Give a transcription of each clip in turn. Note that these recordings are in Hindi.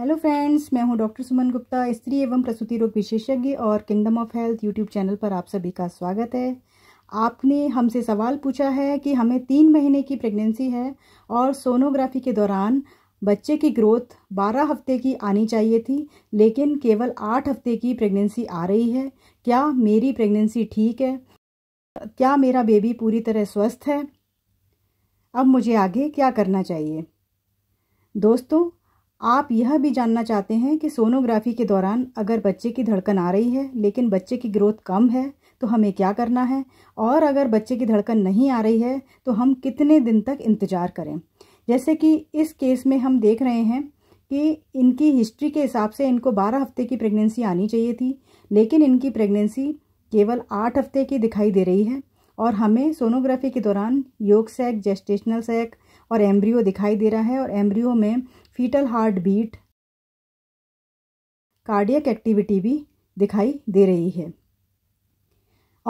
हेलो फ्रेंड्स मैं हूं डॉक्टर सुमन गुप्ता स्त्री एवं प्रसूति रोग विशेषज्ञ और kingdom of health YouTube channel पर आप सभी का स्वागत है आपने हमसे सवाल पूछा है कि हमें तीन महीने की प्रेगनेंसी है और सोनोग्राफी के दौरान बच्चे की ग्रोथ बारह हफ्ते की आनी चाहिए थी लेकिन केवल आठ हफ्ते की प्रेगनेंसी आ रही है क्या मेरी प्रेगनेंसी ठीक है क्या मेरा बेबी पूरी तरह स्वस्थ है अब मुझे आगे क्या करना चाहिए दोस्तों आप यह भी जानना चाहते हैं कि सोनोग्राफी के दौरान अगर बच्चे की धड़कन आ रही है लेकिन बच्चे की ग्रोथ कम है तो हमें क्या करना है और अगर बच्चे की धड़कन नहीं आ रही है तो हम कितने दिन तक इंतज़ार करें जैसे कि इस केस में हम देख रहे हैं कि इनकी हिस्ट्री के हिसाब से इनको बारह हफ्ते की प्रेगनेंसी आनी चाहिए थी लेकिन इनकी प्रेगनेंसी केवल आठ हफ्ते की दिखाई दे रही है और हमें सोनोग्राफी के दौरान योग सेक जेस्टेशनल सेक और एम्ब्रियो दिखाई दे रहा है और एम्ब्रियो में fetal heart beat cardiac activity भी दिखाई दे रही है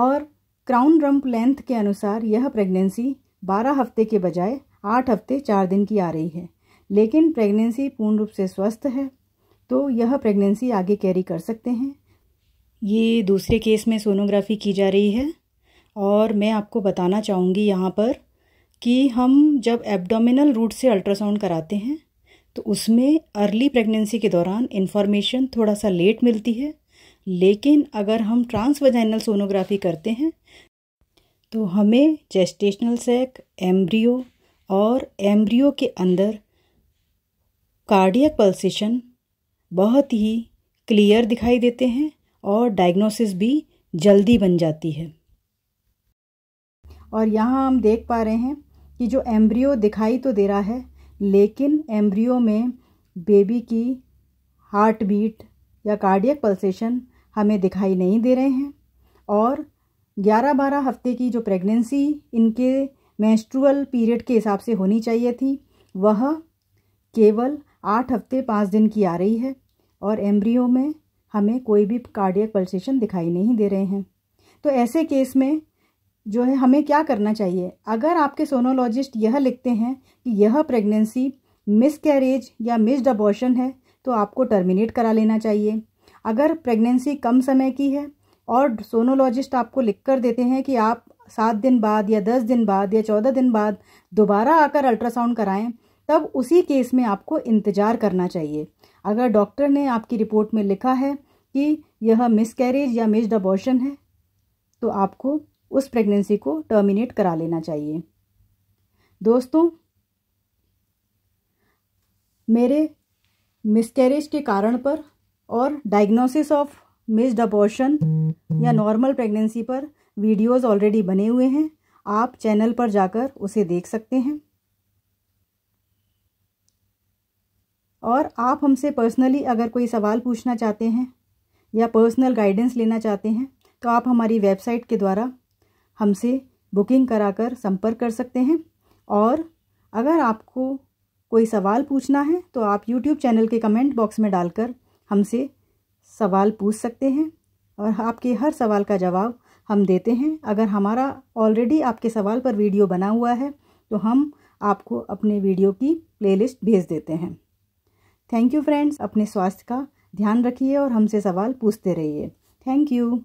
और क्राउन रंप लेंथ के अनुसार यह प्रेगनेंसी 12 हफ्ते के बजाय 8 हफ्ते 4 दिन की आ रही है लेकिन प्रेगनेंसी पूर्ण रूप से स्वस्थ है तो यह प्रेगनेंसी आगे कैरी कर सकते हैं ये दूसरे केस में सोनोग्राफी की जा रही है और मैं आपको बताना चाहूँगी यहाँ पर कि हम जब एब्डोमिनल रूट से अल्ट्रासाउंड कराते हैं तो उसमें अर्ली प्रेगनेंसी के दौरान इन्फॉर्मेशन थोड़ा सा लेट मिलती है लेकिन अगर हम ट्रांसवेजाइनल सोनोग्राफी करते हैं तो हमें जेस्टेशनल सेक एम्ब्रियो और एम्ब्रियो के अंदर कार्डियक पल्सेशन बहुत ही क्लियर दिखाई देते हैं और डायग्नोसिस भी जल्दी बन जाती है और यहाँ हम देख पा रहे हैं कि जो एम्ब्रियो दिखाई तो दे रहा है लेकिन एम्ब्रियो में बेबी की हार्ट बीट या कार्डियक पल्सेशन हमें दिखाई नहीं दे रहे हैं और 11-12 हफ्ते की जो प्रेगनेंसी इनके मेंस्ट्रुअल पीरियड के हिसाब से होनी चाहिए थी वह केवल आठ हफ्ते पाँच दिन की आ रही है और एम्ब्रियो में हमें कोई भी कार्डियक पल्सेशन दिखाई नहीं दे रहे हैं तो ऐसे केस में जो है हमें क्या करना चाहिए अगर आपके सोनोलॉजिस्ट यह लिखते हैं कि यह प्रेगनेंसी मिस कैरेज या मिस्ड अबॉर्शन है तो आपको टर्मिनेट करा लेना चाहिए अगर प्रेगनेंसी कम समय की है और सोनोलॉजिस्ट आपको लिख कर देते हैं कि आप सात दिन बाद या दस दिन बाद या चौदह दिन बाद दोबारा आकर अल्ट्रासाउंड कराएं तब उसी केस में आपको इंतज़ार करना चाहिए अगर डॉक्टर ने आपकी रिपोर्ट में लिखा है कि यह मिसकैरेज या मिस्ड अबॉर्शन है तो आपको उस प्रेगनेंसी को टर्मिनेट करा लेना चाहिए दोस्तों मेरे मिसकैरेज के कारण पर और डायग्नोसिस ऑफ मिस्ड अबॉर्शन या नॉर्मल प्रेगनेंसी पर वीडियोस ऑलरेडी बने हुए हैं आप चैनल पर जाकर उसे देख सकते हैं और आप हमसे पर्सनली अगर कोई सवाल पूछना चाहते हैं या पर्सनल गाइडेंस लेना चाहते हैं तो आप हमारी वेबसाइट के द्वारा हमसे बुकिंग कराकर संपर्क कर सकते हैं और अगर आपको कोई सवाल पूछना है तो आप यूट्यूब चैनल के कमेंट बॉक्स में डालकर हमसे सवाल पूछ सकते हैं और आपके हर सवाल का जवाब हम देते हैं अगर हमारा ऑलरेडी आपके सवाल पर वीडियो बना हुआ है तो हम आपको अपने वीडियो की प्लेलिस्ट भेज देते हैं थैंक यू फ्रेंड्स अपने स्वास्थ्य का ध्यान रखिए और हमसे सवाल पूछते रहिए थैंक यू